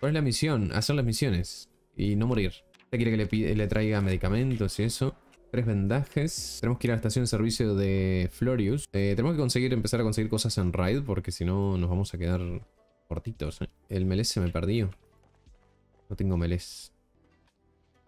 ¿Cuál es la misión? Hacer las misiones. Y no morir. Te quiere que le, traiga medicamentos y eso. Tres vendajes. Tenemos que ir a la estación de servicio de Florius. Eh, tenemos que conseguir empezar a conseguir cosas en raid porque si no nos vamos a quedar cortitos. ¿eh? El melés se me perdió. No tengo melés.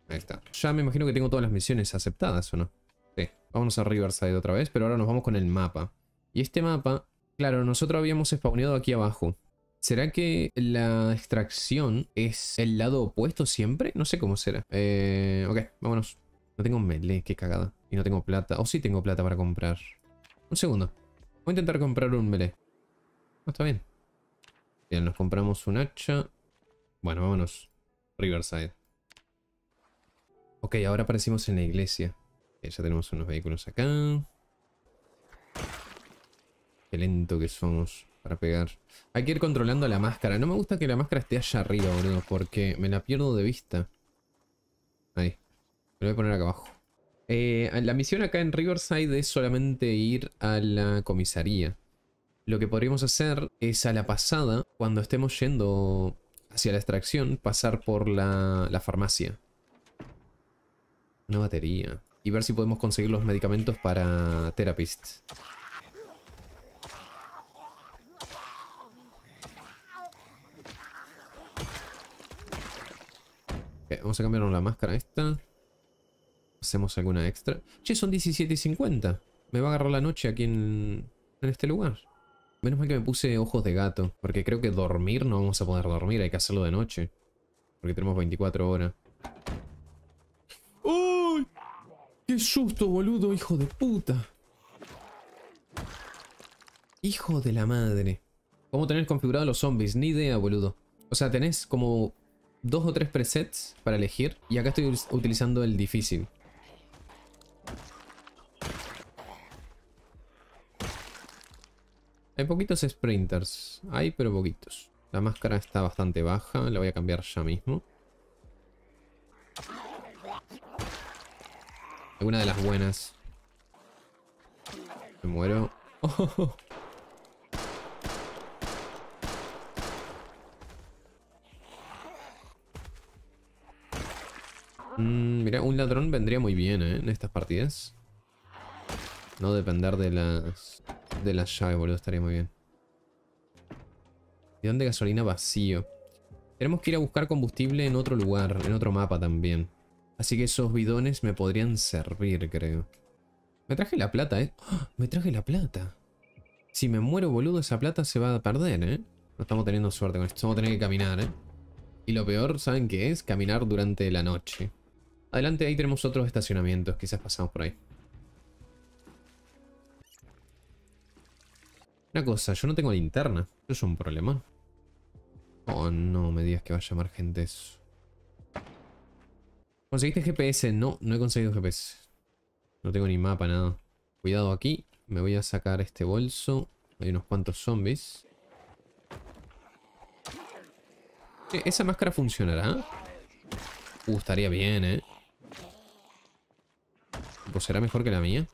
Ahí está. Ya me imagino que tengo todas las misiones aceptadas, ¿o no? Sí. Vámonos a Riverside otra vez, pero ahora nos vamos con el mapa. Y este mapa, claro, nosotros habíamos spawneado aquí abajo. ¿Será que la extracción es el lado opuesto siempre? No sé cómo será. Eh, ok, vámonos. No tengo melee, qué cagada. Y no tengo plata. O sí tengo plata para comprar. Un segundo. Voy a intentar comprar un melee. está bien. Bien, nos compramos un hacha. Bueno, vámonos. Riverside. Ok, ahora aparecimos en la iglesia. ya tenemos unos vehículos acá. Qué lento que somos. Para pegar. Hay que ir controlando la máscara. No me gusta que la máscara esté allá arriba, boludo. Porque me la pierdo de vista. Ahí. Me lo voy a poner acá abajo. Eh, la misión acá en Riverside es solamente ir a la comisaría. Lo que podríamos hacer es a la pasada, cuando estemos yendo hacia la extracción, pasar por la, la farmacia. Una batería. Y ver si podemos conseguir los medicamentos para Therapist. vamos a cambiarnos la máscara esta. Hacemos alguna extra. Che, son 17.50. Me va a agarrar la noche aquí en, en este lugar. Menos mal que me puse ojos de gato. Porque creo que dormir no vamos a poder dormir. Hay que hacerlo de noche. Porque tenemos 24 horas. ¡Uy! ¡Qué susto, boludo! ¡Hijo de puta! Hijo de la madre. ¿Cómo tenés configurados los zombies? Ni idea, boludo. O sea, tenés como dos o tres presets para elegir. Y acá estoy utilizando el difícil. Hay poquitos sprinters. Hay, pero poquitos. La máscara está bastante baja. La voy a cambiar ya mismo. Alguna de las buenas. Me muero. Oh, oh, oh. Mm, mira, un ladrón vendría muy bien, ¿eh? En estas partidas. No depender de las... De las llaves, boludo. Estaría muy bien. Bidón de gasolina vacío. Tenemos que ir a buscar combustible en otro lugar. En otro mapa también. Así que esos bidones me podrían servir, creo. Me traje la plata, ¿eh? ¡Ah! Me traje la plata. Si me muero, boludo, esa plata se va a perder, ¿eh? No estamos teniendo suerte con esto. Vamos a tener que caminar, ¿eh? Y lo peor, ¿saben qué es? Caminar durante la noche. Adelante, ahí tenemos otros estacionamientos. Quizás pasamos por ahí. Una cosa, yo no tengo linterna. Eso es un problema. Oh, no me digas que va a llamar gente eso. ¿Conseguiste GPS? No, no he conseguido GPS. No tengo ni mapa, nada. Cuidado aquí. Me voy a sacar este bolso. Hay unos cuantos zombies. esa máscara funcionará. Uh, estaría bien, ¿eh? Pues será mejor que la mía?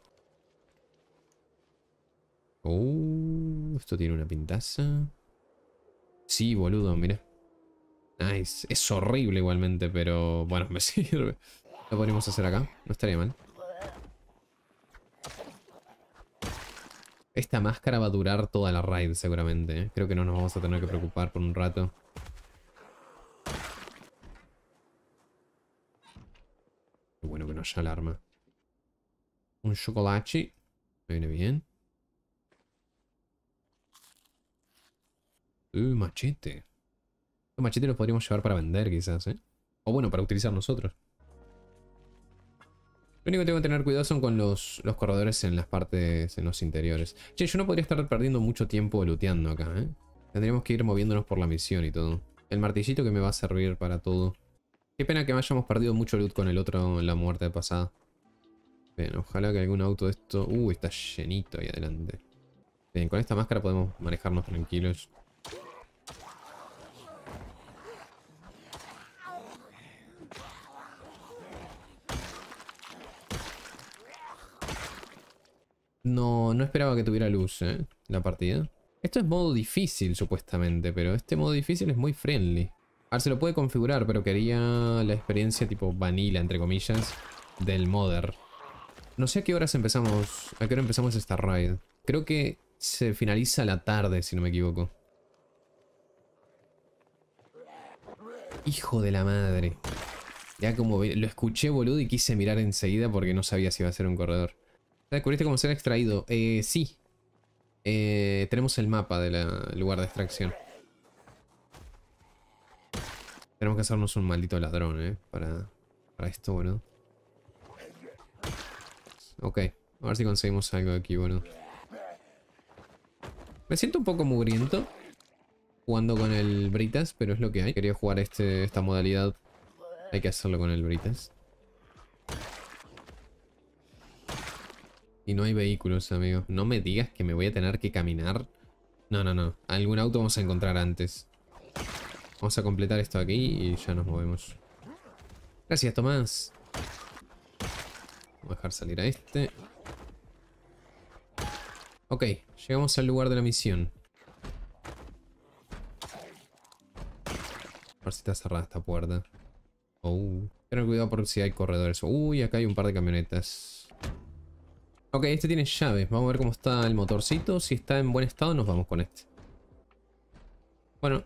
Uh, esto tiene una pintaza. Sí, boludo, mira. Nice. Es horrible igualmente, pero bueno, me sirve. Lo podríamos hacer acá. No estaría mal. Esta máscara va a durar toda la raid seguramente. ¿eh? Creo que no nos vamos a tener que preocupar por un rato. Qué bueno que no haya alarma un chocolate. Me viene bien. ¡Uy, uh, machete. Los machetes los podríamos llevar para vender quizás, ¿eh? O bueno, para utilizar nosotros. Lo único que tengo que tener cuidado son con los, los corredores en las partes, en los interiores. Che, yo no podría estar perdiendo mucho tiempo looteando acá, ¿eh? Tendríamos que ir moviéndonos por la misión y todo. El martillito que me va a servir para todo. Qué pena que hayamos perdido mucho loot con el otro en la muerte pasada. Bien, ojalá que algún auto de esto... Uh, está llenito ahí adelante. Bien, con esta máscara podemos manejarnos tranquilos. No, no esperaba que tuviera luz, ¿eh? La partida. Esto es modo difícil, supuestamente, pero este modo difícil es muy friendly. A ver, se lo puede configurar, pero quería la experiencia tipo vanilla, entre comillas, del modder. No sé a qué horas empezamos. A qué hora empezamos esta raid. Creo que se finaliza la tarde, si no me equivoco. Hijo de la madre. Ya como lo escuché, boludo, y quise mirar enseguida porque no sabía si iba a ser un corredor. ¿Te ¿Descubriste cómo ser extraído? Eh, sí. Eh, tenemos el mapa del lugar de extracción. Tenemos que hacernos un maldito ladrón, eh, para, para esto, boludo. Ok, a ver si conseguimos algo aquí, bueno. Me siento un poco mugriento jugando con el Britas, pero es lo que hay. Quería jugar este, esta modalidad. Hay que hacerlo con el Britas. Y no hay vehículos, amigo. No me digas que me voy a tener que caminar. No, no, no. Algún auto vamos a encontrar antes. Vamos a completar esto aquí y ya nos movemos. Gracias, Tomás dejar salir a este. Ok, llegamos al lugar de la misión. A ver si está cerrada esta puerta. Oh. Tener cuidado por si hay corredores. Uy, acá hay un par de camionetas. Ok, este tiene llaves. Vamos a ver cómo está el motorcito. Si está en buen estado, nos vamos con este. Bueno.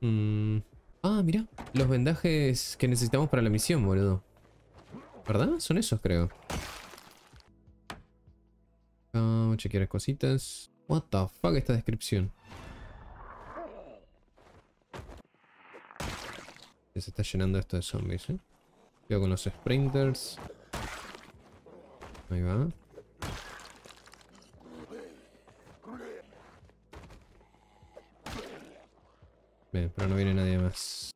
Mmm... Ah, mira, los vendajes que necesitamos para la misión, boludo. ¿Verdad? Son esos, creo. Vamos a chequear cositas. What the fuck esta descripción. Se está llenando esto de zombies, eh. Cuidado con los sprinters. Ahí va. pero no viene nadie más.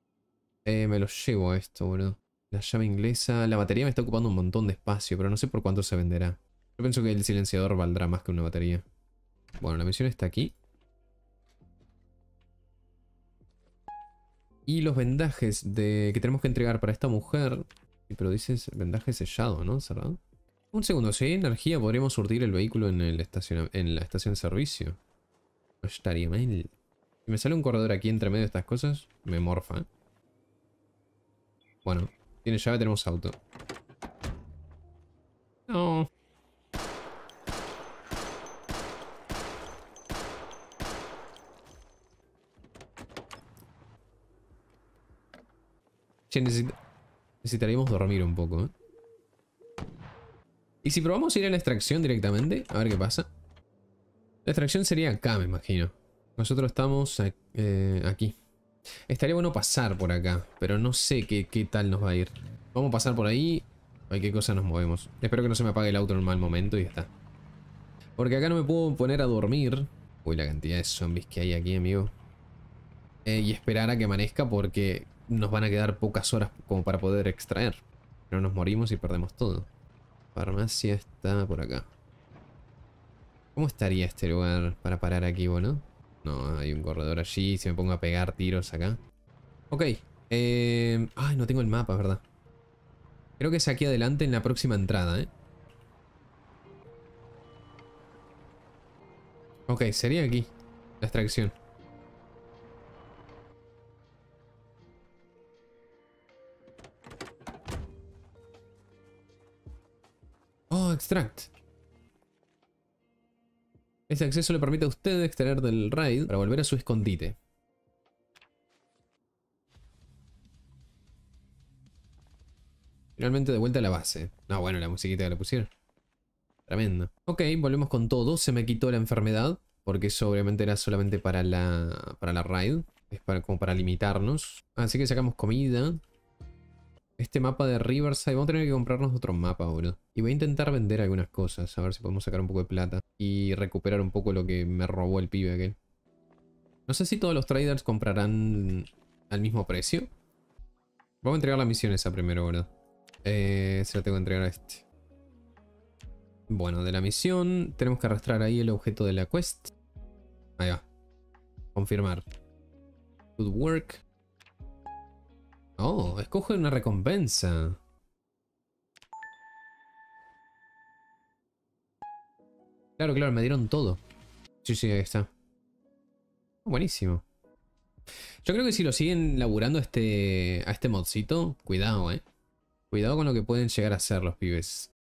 Eh, me lo llevo a esto, boludo. La llave inglesa. La batería me está ocupando un montón de espacio, pero no sé por cuánto se venderá. Yo pienso que el silenciador valdrá más que una batería. Bueno, la misión está aquí. Y los vendajes de, que tenemos que entregar para esta mujer. Pero dices vendaje sellado, ¿no? ¿Cerrado? Un segundo, si hay energía podremos surtir el vehículo en, en la estación de servicio. No estaría mal. Si me sale un corredor aquí entre medio de estas cosas, me morfa. Bueno, tiene llave, tenemos auto. No. necesitaríamos dormir un poco, ¿eh? ¿Y si probamos ir a la extracción directamente? A ver qué pasa. La extracción sería acá, me imagino. Nosotros estamos eh, aquí, Estaría bueno pasar por acá, pero no sé qué, tal nos va a ir. Vamos a pasar por ahí. Ay, qué cosa nos movemos. Espero que no se me apague el auto en un mal momento y ya está. Porque acá no me puedo poner a dormir. Uy, la cantidad de zombies que hay aquí, amigo. Eh, y esperar a que amanezca porque nos van a quedar pocas horas como para poder extraer. No nos morimos y perdemos todo. Farmacia está por acá. ¿Cómo estaría este lugar para parar aquí, bueno? No, hay un corredor allí. Si me pongo a pegar tiros acá. Ok. Eh, ay, no tengo el mapa, ¿verdad? Creo que es aquí adelante en la próxima entrada, ¿eh? Ok, sería aquí. La extracción. Oh, extract. Este acceso le permite a usted extraer del raid para volver a su escondite. Finalmente de vuelta a la base. Ah, bueno, la musiquita que le pusieron. Tremendo. Ok, volvemos con todo. Se me quitó la enfermedad. Porque eso obviamente era solamente para la, para la raid. Es para, como para limitarnos. Así que sacamos comida. Este mapa de Riverside. Vamos a tener que comprarnos otro mapa, boludo. Y voy a intentar vender algunas cosas. A ver si podemos sacar un poco de plata. Y recuperar un poco lo que me robó el pibe aquel. No sé si todos los traders comprarán al mismo precio. Vamos a entregar la misión esa primero, boludo. Eh, se la tengo que entregar a este. Bueno, de la misión. Tenemos que arrastrar ahí el objeto de la quest. Ahí va. Confirmar. Good work. Oh, escoge una recompensa. Claro, claro, me dieron todo. Sí, sí, ahí está. buenísimo. Yo creo que si lo siguen laburando a este, a este modcito, cuidado, eh. Cuidado con lo que pueden llegar a hacer los pibes.